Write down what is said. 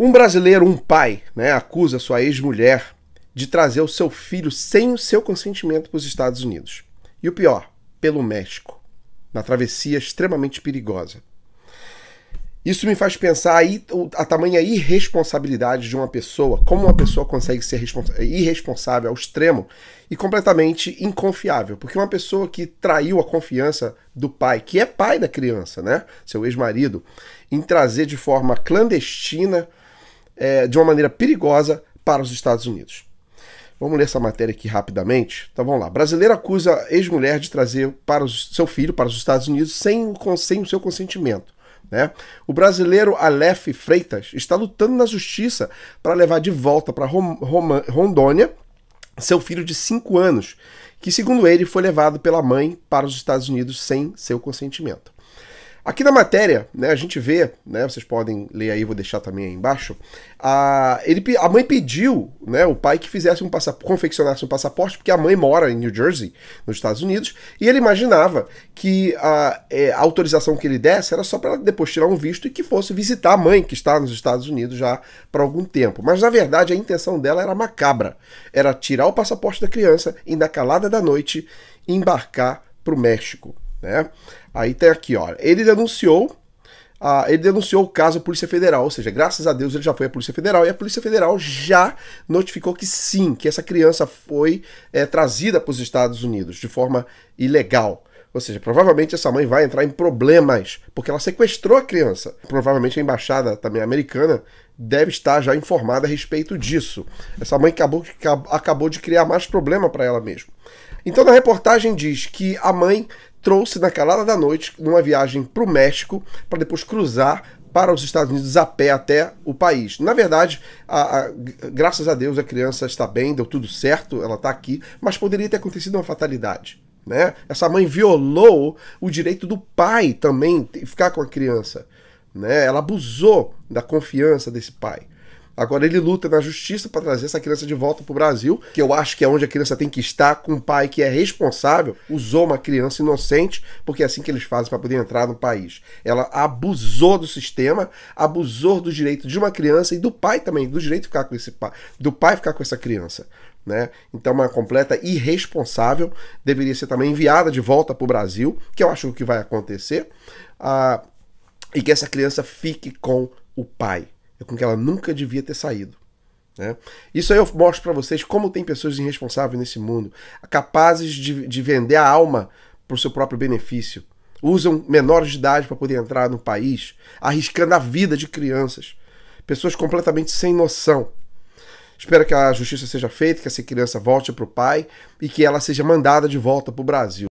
Um brasileiro, um pai, né, acusa sua ex-mulher de trazer o seu filho sem o seu consentimento para os Estados Unidos. E o pior, pelo México, na travessia extremamente perigosa. Isso me faz pensar a tamanha irresponsabilidade de uma pessoa, como uma pessoa consegue ser irresponsável ao extremo e completamente inconfiável. Porque uma pessoa que traiu a confiança do pai, que é pai da criança, né? Seu ex-marido, em trazer de forma clandestina é, de uma maneira perigosa para os Estados Unidos. Vamos ler essa matéria aqui rapidamente. Então vamos lá. Brasileira acusa ex-mulher de trazer para os, seu filho para os Estados Unidos sem o, sem o seu consentimento. Né? O brasileiro Aleph Freitas está lutando na justiça para levar de volta para Rondônia seu filho de 5 anos, que, segundo ele, foi levado pela mãe para os Estados Unidos sem seu consentimento. Aqui na matéria, né, a gente vê, né, vocês podem ler aí, vou deixar também aí embaixo. A, ele, a mãe pediu, né, o pai que fizesse um passaporte, confeccionasse um passaporte, porque a mãe mora em New Jersey, nos Estados Unidos, e ele imaginava que a, é, a autorização que ele desse era só para depois tirar um visto e que fosse visitar a mãe que está nos Estados Unidos já para algum tempo. Mas na verdade a intenção dela era macabra, era tirar o passaporte da criança e na calada da noite embarcar para o México né? Aí tem aqui, ó, ele denunciou ah, ele denunciou o caso à Polícia Federal, ou seja, graças a Deus ele já foi à Polícia Federal e a Polícia Federal já notificou que sim, que essa criança foi é, trazida para os Estados Unidos de forma ilegal. Ou seja, provavelmente essa mãe vai entrar em problemas, porque ela sequestrou a criança. Provavelmente a embaixada também americana deve estar já informada a respeito disso. Essa mãe acabou, acabou de criar mais problema para ela mesma. Então, na reportagem diz que a mãe trouxe na calada da noite, numa viagem para o México, para depois cruzar para os Estados Unidos a pé até o país. Na verdade, a, a, graças a Deus a criança está bem, deu tudo certo, ela está aqui, mas poderia ter acontecido uma fatalidade. Né? Essa mãe violou o direito do pai também ficar com a criança. Né? Ela abusou da confiança desse pai. Agora ele luta na justiça para trazer essa criança de volta para o Brasil, que eu acho que é onde a criança tem que estar, com um pai que é responsável, usou uma criança inocente, porque é assim que eles fazem para poder entrar no país. Ela abusou do sistema, abusou do direito de uma criança e do pai também, do direito de ficar com esse pai, do pai ficar com essa criança. Né? Então, é uma completa irresponsável deveria ser também enviada de volta para o Brasil, que eu acho que vai acontecer, uh, e que essa criança fique com o pai. É com que ela nunca devia ter saído. Né? Isso aí eu mostro para vocês como tem pessoas irresponsáveis nesse mundo, capazes de, de vender a alma para o seu próprio benefício. Usam menores de idade para poder entrar no país, arriscando a vida de crianças. Pessoas completamente sem noção. Espero que a justiça seja feita, que essa criança volte para o pai e que ela seja mandada de volta para o Brasil.